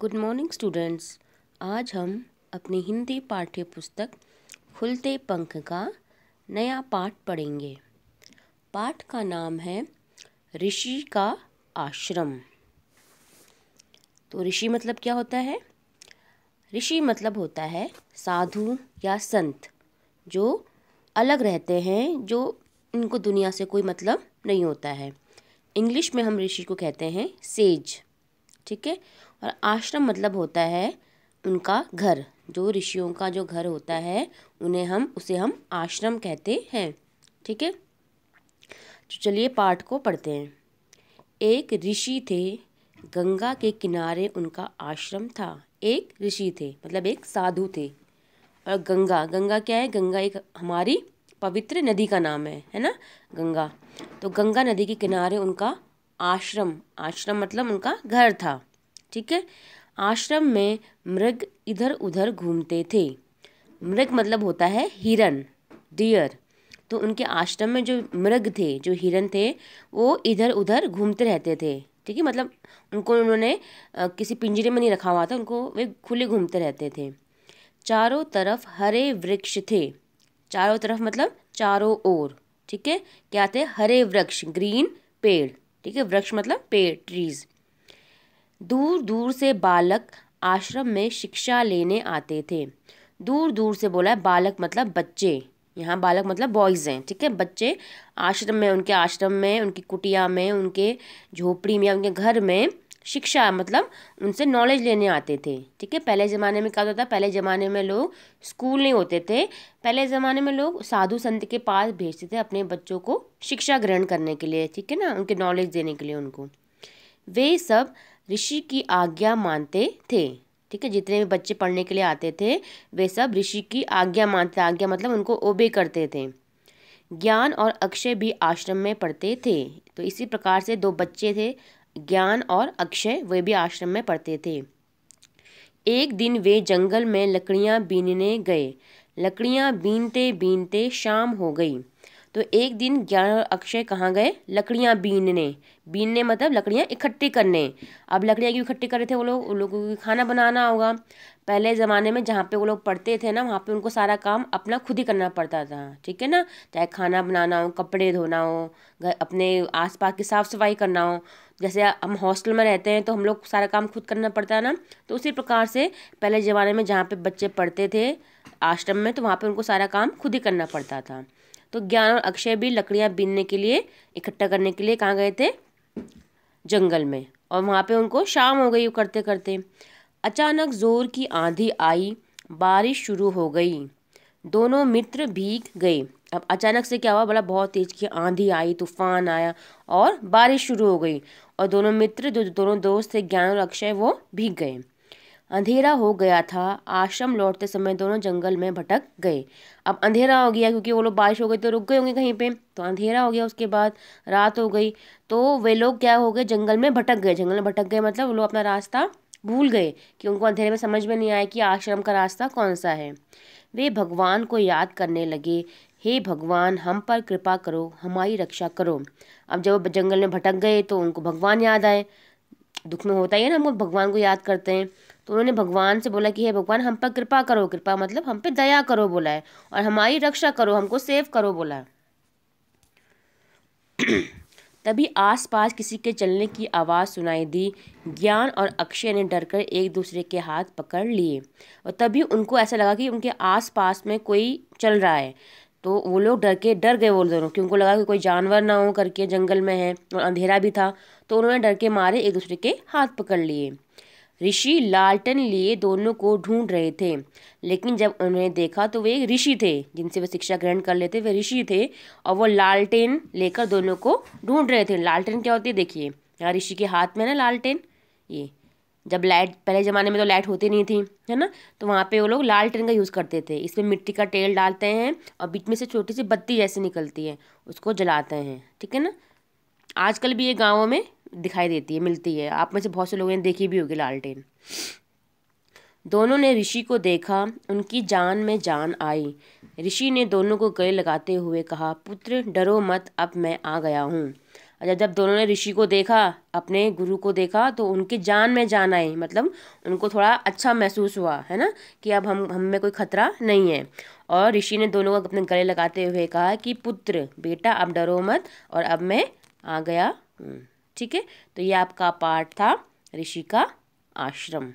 good morning students आज हम अपनी हिंदी पाठ्य पुस्तक खुलते पंख का नया पाठ पढ़ेंगे पाठ का नाम है ऋषि का आश्रम तो ऋषि मतलब क्या होता है ऋषि मतलब होता है साधु या संत जो अलग रहते हैं जो इनको दुनिया से कोई मतलब नहीं होता है इंग्लिश में हम ऋषि को कहते हैं सेज ठीक है और आश्रम मतलब होता है उनका घर जो ऋषियों का जो घर होता है उन्हें हम उसे हम आश्रम कहते हैं ठीक है तो चलिए पाठ को पढ़ते हैं एक ऋषि थे गंगा के किनारे उनका आश्रम था एक ऋषि थे मतलब एक साधु थे और गंगा गंगा क्या है गंगा एक हमारी पवित्र नदी का नाम है है ना गंगा तो गंगा नदी के किनारे उनका आश्रम आश्रम मतलब उनका घर था ठीक है आश्रम में मृग इधर उधर घूमते थे मृग मतलब होता है हिरन डियर तो उनके आश्रम में जो मृग थे जो हिरन थे वो इधर उधर घूमते रहते थे ठीक है मतलब उनको उन्होंने किसी पिंजरे में नहीं रखा हुआ था उनको वे खुले घूमते रहते थे चारों तरफ हरे वृक्ष थे चारों तरफ मतलब चारों ओर ठीक है क्या थे हरे वृक्ष ग्रीन पेड़ ठीक है वृक्ष मतलब पेड़ ट्रीज दूर दूर से बालक आश्रम में शिक्षा लेने आते थे दूर दूर से बोला है बालक मतलब बच्चे यहाँ बालक मतलब बॉयज़ हैं ठीक है बच्चे आश्रम में उनके आश्रम में उनकी कुटिया में उनके झोपड़ी में या उनके घर में शिक्षा मतलब उनसे नॉलेज लेने आते थे ठीक है पहले ज़माने में क्या होता था पहले ज़माने में लोग स्कूल नहीं होते थे पहले ज़माने में लोग साधु संत के पास भेजते थे अपने बच्चों को शिक्षा ग्रहण करने के लिए ठीक है ना उनके नॉलेज देने के लिए उनको वे सब ऋषि की आज्ञा मानते थे ठीक है जितने भी बच्चे पढ़ने के लिए आते थे वे सब ऋषि की आज्ञा मानते आज्ञा मतलब उनको ओबे करते थे ज्ञान और अक्षय भी आश्रम में पढ़ते थे तो इसी प्रकार से दो बच्चे थे ज्ञान और अक्षय वे भी आश्रम में पढ़ते थे एक दिन वे जंगल में लकड़ियाँ बीनने गए लकड़ियाँ बीनते बीनते शाम हो गई तो एक दिन ज्ञान और अक्षय कहाँ गए लकड़ियाँ बीनने बीनने मतलब लकड़ियाँ इकट्ठी करने अब लकड़ियाँ क्यों इकट्ठी कर रहे थे वो लोग उन लोगों को खाना बनाना होगा पहले ज़माने में जहाँ पे वो लोग पढ़ते थे ना वहाँ पे उनको सारा काम अपना खुद ही करना पड़ता था ठीक है ना चाहे खाना बनाना हो कपड़े धोना हो अपने आस की साफ़ सफाई करना हो जैसे हम हॉस्टल में रहते हैं तो हम लोग सारा काम खुद करना पड़ता है ना तो उसी प्रकार से पहले ज़माने में जहाँ पे बच्चे पढ़ते थे आश्रम में तो वहाँ पे उनको सारा काम खुद ही करना पड़ता था तो ज्ञान और अक्षय भी लकड़ियाँ बीनने के लिए इकट्ठा करने के लिए कहाँ गए थे जंगल में और वहाँ पे उनको शाम हो गई करते करते अचानक जोर की आंधी आई बारिश शुरू हो गई दोनों मित्र भीग गए अब अचानक से क्या हुआ बोला बहुत तेज की आंधी आई तूफान आया और बारिश शुरू हो गई और दोनों मित्र जो दोनों दोस्त थे ज्ञान और अक्षय वो भीग गए अंधेरा हो गया था आश्रम लौटते समय दोनों जंगल में भटक गए अब अंधेरा हो गया क्योंकि वो लोग बारिश हो गई तो रुक गए होंगे कहीं पे तो अंधेरा हो गया उसके बाद रात हो गई तो वे लोग क्या हो गए जंगल में भटक गए जंगल में भटक गए मतलब वो लोग अपना रास्ता भूल गए कि उनको अंधेरे में समझ में नहीं आया कि आश्रम का रास्ता कौन सा है वे भगवान को याद करने लगे हे भगवान हम पर कृपा करो हमारी रक्षा करो अब जब जंगल में भटक गए तो उनको भगवान याद आए दुख में होता ही है ना हम भगवान को याद करते हैं तो उन्होंने भगवान से बोला कि हे भगवान हम पर कृपा करो कृपा मतलब हम पे दया करो बोला है और हमारी रक्षा करो हमको सेव करो बोला है तभी आसपास किसी के चलने की आवाज़ सुनाई दी ज्ञान और अक्षय ने डरकर एक दूसरे के हाथ पकड़ लिए और तभी उनको ऐसा लगा कि उनके आसपास में कोई चल रहा है तो वो लोग डर के डर गए वो दोनों क्योंकि उनको लगा कि कोई जानवर ना हो करके जंगल में है और अंधेरा भी था तो उन्होंने डर के मारे एक दूसरे के हाथ पकड़ लिए ऋषि लालटेन लिए दोनों को ढूंढ रहे थे लेकिन जब उन्होंने देखा तो वे ऋषि थे जिनसे वे शिक्षा ग्रहण कर लेते वे ऋषि थे और वो लालटेन लेकर दोनों को ढूंढ रहे थे लालटेन क्या होती है देखिए यहाँ ऋषि के हाथ में ना लालटेन ये जब लाइट पहले ज़माने में तो लाइट होती नहीं थी है ना तो वहाँ पे वो लोग लाल टेन का यूज़ करते थे इसमें मिट्टी का तेल डालते हैं और बीच में से छोटी सी बत्ती जैसी निकलती है उसको जलाते हैं ठीक है ना आजकल भी ये गाँवों में दिखाई देती है मिलती है आप में से बहुत से लोगों ने देखी भी होगी लालटेन दोनों ने ऋषि को देखा उनकी जान में जान आई ऋषि ने दोनों को गले लगाते हुए कहा पुत्र डरो मत अब मैं आ गया हूँ अच्छा जब दोनों ने ऋषि को देखा अपने गुरु को देखा तो उनकी जान में जान आई मतलब उनको थोड़ा अच्छा महसूस हुआ है ना कि अब हम हम में कोई खतरा नहीं है और ऋषि ने दोनों को अपने गले लगाते हुए कहा कि पुत्र बेटा अब डरो मत और अब मैं आ गया हूँ ठीक है तो ये आपका पार्ट था ऋषि का आश्रम